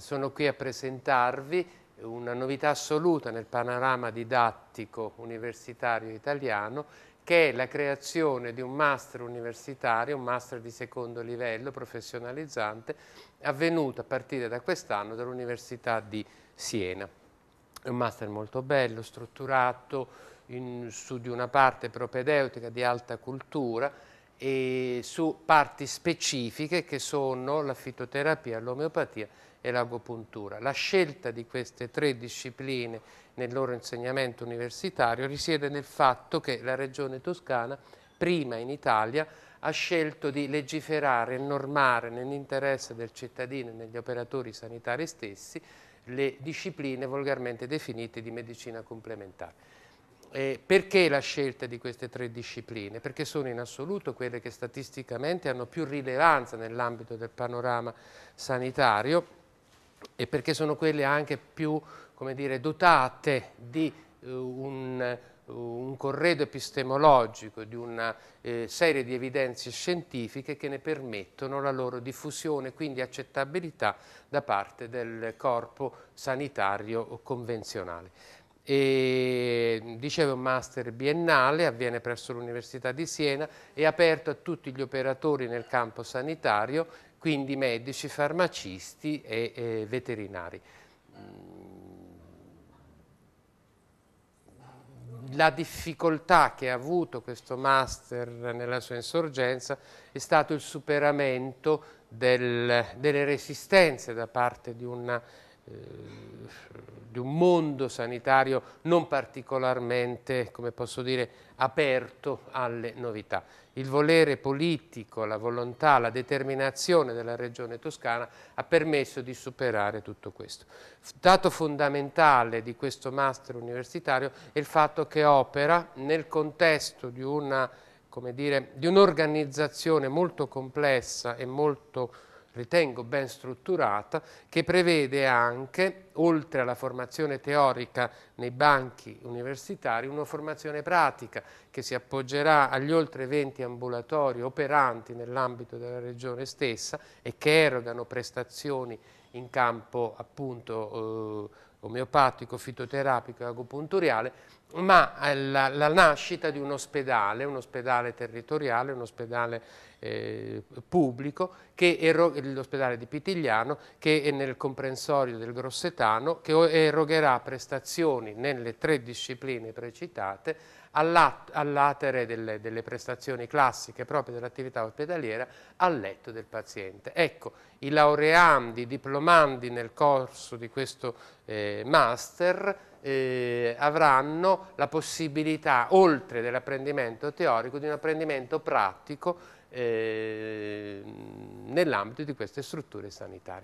sono qui a presentarvi una novità assoluta nel panorama didattico universitario italiano che è la creazione di un master universitario, un master di secondo livello professionalizzante avvenuto a partire da quest'anno dall'Università di Siena. È un master molto bello, strutturato in, su di una parte propedeutica di alta cultura e su parti specifiche che sono la fitoterapia, l'omeopatia e l'agopuntura. La scelta di queste tre discipline nel loro insegnamento universitario risiede nel fatto che la regione toscana, prima in Italia, ha scelto di legiferare e normare nell'interesse del cittadino e degli operatori sanitari stessi le discipline volgarmente definite di medicina complementare. Eh, perché la scelta di queste tre discipline? Perché sono in assoluto quelle che statisticamente hanno più rilevanza nell'ambito del panorama sanitario e perché sono quelle anche più dire, dotate di eh, un, un, corredo epistemologico, di una eh, serie di evidenze scientifiche che ne permettono la loro diffusione, quindi accettabilità da parte del corpo sanitario convenzionale e dicevo un master biennale, avviene presso l'Università di Siena, è aperto a tutti gli operatori nel campo sanitario, quindi medici, farmacisti e, e veterinari. Mm. La difficoltà che ha avuto questo master nella sua insorgenza è stato il superamento del, delle resistenze da parte di una eh, di un mondo sanitario non particolarmente, come posso dire, aperto alle novità. Il volere politico, la volontà, la determinazione della regione toscana ha permesso di superare tutto questo. Dato fondamentale di questo master universitario è il fatto che opera nel contesto di un'organizzazione molto complessa e molto ritengo ben strutturata, che prevede anche, oltre alla formazione teorica nei banchi universitari, una formazione pratica che si appoggerà agli oltre 20 ambulatori operanti nell'ambito della regione stessa e che erogano prestazioni in campo appunto eh, omeopatico, fitoterapico e agopunturiale, ma la, la, nascita di un ospedale, un ospedale territoriale, un ospedale eh, pubblico, l'ospedale di Pitigliano, che è nel comprensorio del Grossetano, che erogherà prestazioni nelle tre discipline precitate all'atere delle, delle, prestazioni classiche proprio dell'attività ospedaliera al letto del paziente. Ecco, i laureandi, i diplomandi nel corso di questo eh, master eh, avranno la possibilità, oltre dell'apprendimento teorico, di un apprendimento pratico eh, nell'ambito di queste strutture sanitarie.